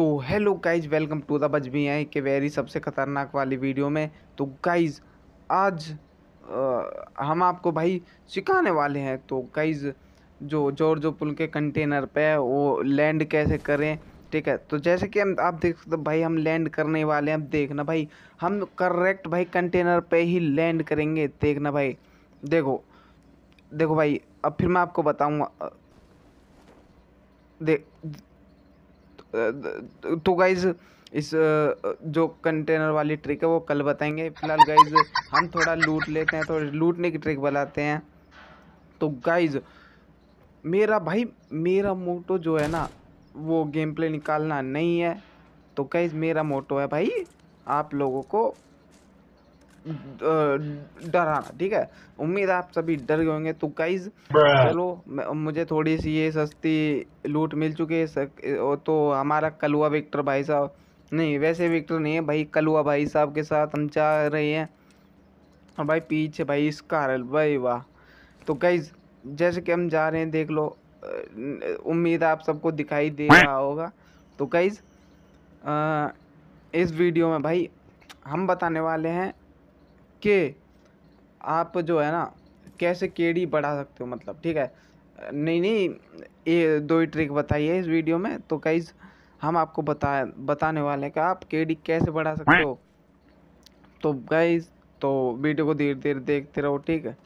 तो hello guys welcome to the बज भी आई के वेरी सबसे ख़तरनाक वाली वीडियो में तो गाइज आज आ, हम आपको भाई सिखाने वाले हैं तो गाइज जो जॉर्जो पुल के कंटेनर पे वो लैंड कैसे करें ठीक है तो जैसे कि हम आप देख सकते भाई हम लैंड करने वाले हैं देखना भाई हम करेक्ट भाई कंटेनर पे ही लैंड करेंगे देखना भाई देखो देखो भाई अब फिर मैं आपको बताऊँगा देख तो गाइज इस जो कंटेनर वाली ट्रिक है वो कल बताएंगे फिलहाल गाइज हम थोड़ा लूट लेते हैं थोड़ी लूटने की ट्रिक बताते हैं तो गाइज मेरा भाई मेरा मोटो जो है ना वो गेम प्ले निकालना नहीं है तो गाइज मेरा मोटो है भाई आप लोगों को डराना ठीक है उम्मीद आप सभी डर गए होंगे तो गाइज चलो मुझे थोड़ी सी ये सस्ती लूट मिल चुकी है तो हमारा कलुआ विक्टर भाई साहब नहीं वैसे विक्टर नहीं है भाई कलुआ भाई साहब के साथ हम जा रहे हैं और हाँ भाई पीछे भाई इसका हरल भाई वाह तो गाइज जैसे कि हम जा रहे हैं देख लो उम्मीद आप सबको दिखाई दे रहा होगा तो गाइज इस वीडियो में भाई हम बताने वाले हैं के आप जो है ना कैसे केडी बढ़ा सकते हो मतलब ठीक है नहीं नहीं ये दो ही ट्रिक बताइए इस वीडियो में तो गाइज हम आपको बता बताने वाले हैं कि आप केडी कैसे बढ़ा सकते हो तो गाइज तो वीडियो को धीरे धीरे देखते रहो ठीक है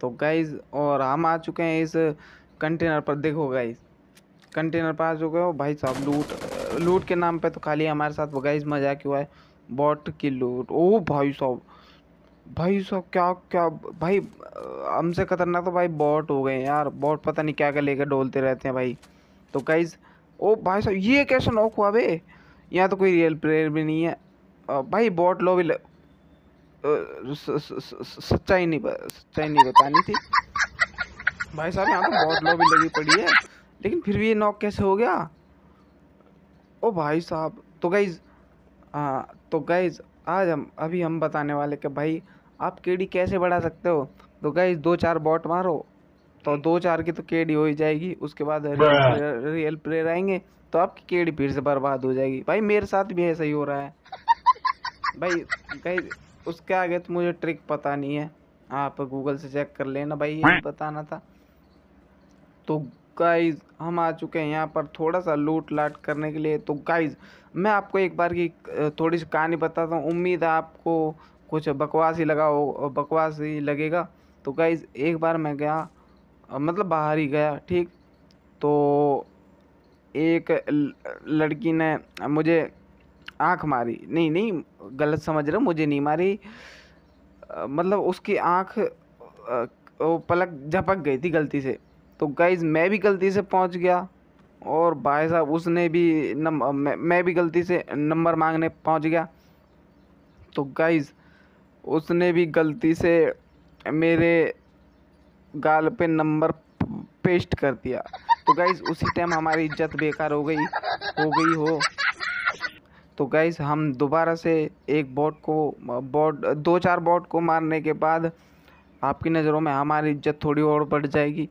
तो गाइज और हम आ चुके हैं इस कंटेनर पर देखो गाइज कंटेनर पर आ चुके हो भाई साहब लूट लूट के नाम पे तो खाली हमारे साथ वो गाइज मजा क्यों है बॉट की लूट ओ भाई साहब भाई साहब क्या क्या भाई हमसे खतरनाक तो भाई बॉट हो गए यार बॉट पता नहीं क्या क्या लेकर डोलते रहते हैं भाई तो गाइज ओ भाई साहब ये कैसे नॉक हुआ भे यहाँ तो कोई रियल प्लेयर भी नहीं है भाई बॉट लो भी ल... सच्चाई नहीं सच्चाई नहीं बतानी थी भाई साहब यहाँ तो बॉट लो भी लगी पड़ी है लेकिन फिर भी ये नॉक कैसे हो गया ओ भाई साहब तो गाइज हाँ तो गाइज आज हम अभी हम बताने वाले कि भाई आप केडी कैसे बढ़ा सकते हो तो गाइज दो चार बॉट मारो तो दो चार की तो केडी हो ही जाएगी उसके बाद रियल, प्लेयर आएंगे तो आपकी केडी फिर से बर्बाद हो जाएगी भाई मेरे साथ भी ऐसा ही हो रहा है भाई गाइज उसके आगे तो मुझे ट्रिक पता नहीं है आप गूगल से चेक कर लेना भाई ये बताना था तो गाइज हम आ चुके हैं यहाँ पर थोड़ा सा लूट लाट करने के लिए तो गाइज मैं आपको एक बार की थोड़ी सी कहानी बताता हूँ उम्मीद है आपको कुछ बकवास ही लगा हो बकवास ही लगेगा तो गाइज़ एक बार मैं गया मतलब बाहर ही गया ठीक तो एक लड़की ने मुझे आँख मारी नहीं नहीं गलत समझ रहे मुझे नहीं मारी मतलब उसकी आँख पलक झपक गई थी गलती से तो गाइज़ मैं भी गलती से पहुंच गया और भाई साहब उसने भी नम मैं, मैं भी गलती से नंबर मांगने पहुंच गया तो गाइज़ उसने भी गलती से मेरे गाल पे नंबर पेस्ट कर दिया तो गाइज़ उसी टाइम हमारी इज्जत बेकार हो गई हो गई हो तो गाइज़ हम दोबारा से एक बॉट को बॉट दो चार बॉट को मारने के बाद आपकी नज़रों में हमारी इज्जत थोड़ी और बढ़ जाएगी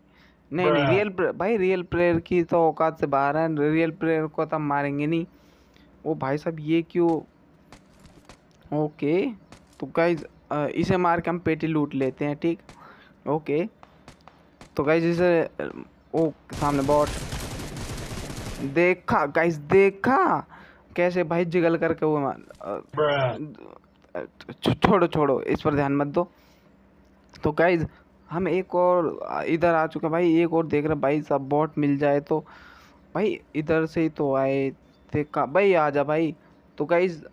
नहीं नहीं रियल भाई रियल प्लेयर की तो औकात से बाहर है रियल प्लेयर को तो हम मारेंगे नहीं वो भाई साहब ये क्यों ओके तो गाइज इसे मार के हम पेटी लूट लेते हैं ठीक ओके तो गाइज इसे ओ सामने बॉट देखा गाइज देखा कैसे भाई जिगल करके वो मार छोड़ो छोड़ो इस पर ध्यान मत दो तो गाइज हम एक और इधर आ चुके हैं भाई एक और देख रहे भाई सब बॉट मिल जाए तो भाई इधर से ही तो आए थे भाई आ जा भाई तो गाइज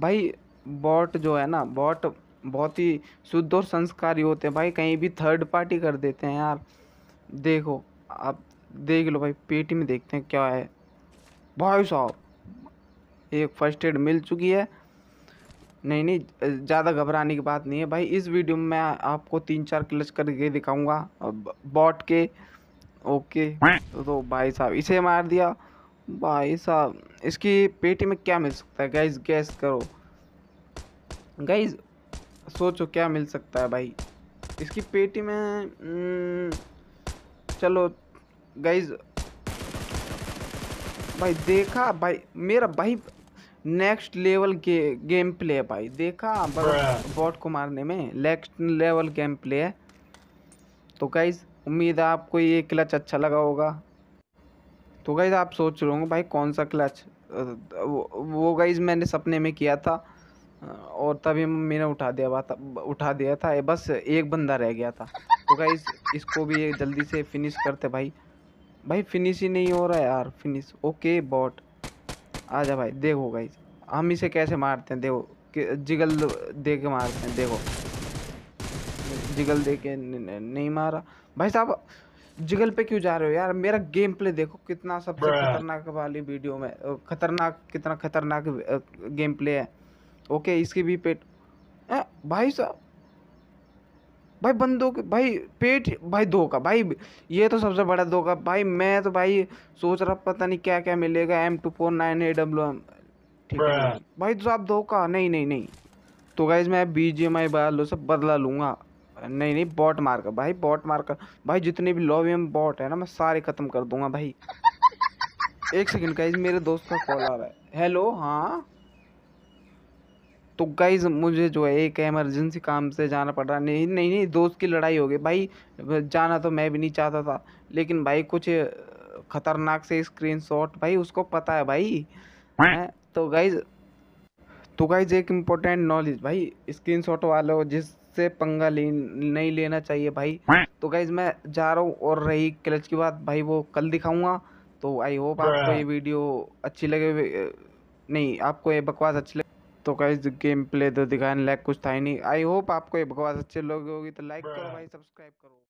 भाई बॉट जो है ना बॉट बहुत ही शुद्ध और संस्कारी होते हैं भाई कहीं भी थर्ड पार्टी कर देते हैं यार देखो आप देख लो भाई पेटी में देखते हैं क्या है भाई साहब एक फर्स्ट एड मिल चुकी है नहीं नहीं ज़्यादा घबराने की बात नहीं है भाई इस वीडियो में मैं आपको तीन चार क्लच करके दिखाऊंगा बॉट के ओके तो भाई साहब इसे मार दिया भाई साहब इसकी पेटी में क्या मिल सकता है गैस गैस करो गाइज सोचो क्या मिल सकता है भाई इसकी पेटी में हम्म, चलो गाइज भाई देखा भाई मेरा भाई नेक्स्ट लेवल गे, गेम प्ले है भाई देखा बॉट को मारने में नेक्स्ट लेवल गेम प्ले है तो गाइज उम्मीद है आपको ये क्लच अच्छा लगा होगा तो गाइज आप सोच रहे होंगे भाई कौन सा क्लच वो, वो गाइज मैंने सपने में किया था हाँ, और तभी मैंने उठा दिया था उठा दिया था बस एक बंदा रह गया था तो इस, इसको भी जल्दी से फिनिश करते भाई भाई फिनिश ही नहीं हो रहा है यार फिनिश ओके बॉट आ जा भाई देखो भाई हम इसे कैसे मारते हैं देखो जिगल दे के मारते हैं देखो जिगल दे के नहीं मारा भाई साहब जिगल पे क्यों जा रहे हो यार मेरा गेम प्ले देखो कितना सबसे खतरनाक वाली वीडियो में खतरनाक कितना खतरनाक गेम प्ले है ओके इसके भी पेट आ, भाई साहब भाई बंदों के भाई पेट भाई धोखा भाई ये तो सबसे बड़ा धोखा भाई मैं तो भाई सोच रहा पता नहीं क्या क्या मिलेगा M two four nine A W M ठीक है भाई तो आप धोखा नहीं नहीं नहीं तो गाइज मैं बी जी एम आई बालो से बदला लूँगा नहीं नहीं बॉट मार भाई बॉट मार भाई जितने भी लॉबी में बॉट है ना मैं सारे ख़त्म कर दूंगा भाई एक सेकंड गाइज मेरे दोस्त का कॉल आ रहा है हेलो हाँ तो गाइज मुझे जो है एक एमरजेंसी काम से जाना पड़ रहा नहीं नहीं नहीं दोस्त की लड़ाई हो गई भाई जाना तो मैं भी नहीं चाहता था लेकिन भाई कुछ खतरनाक से शॉट भाई उसको पता है भाई है? तो गाइज तो गाइज एक इम्पोर्टेंट नॉलेज भाई स्क्रीन शॉट वाले जिससे पंगा ले नहीं लेना चाहिए भाई तो गाइज मैं जा रहा हूँ और रही क्लच की बात भाई वो कल दिखाऊंगा तो आई होप आपको ये वीडियो अच्छी लगे नहीं आपको ये बकवास अच्छी लगे तो गाइज गेम प्ले तो दिखाने लायक कुछ था ही नहीं आई होप आपको ये बकवास अच्छे लोग होगी तो लाइक करो भाई सब्सक्राइब करो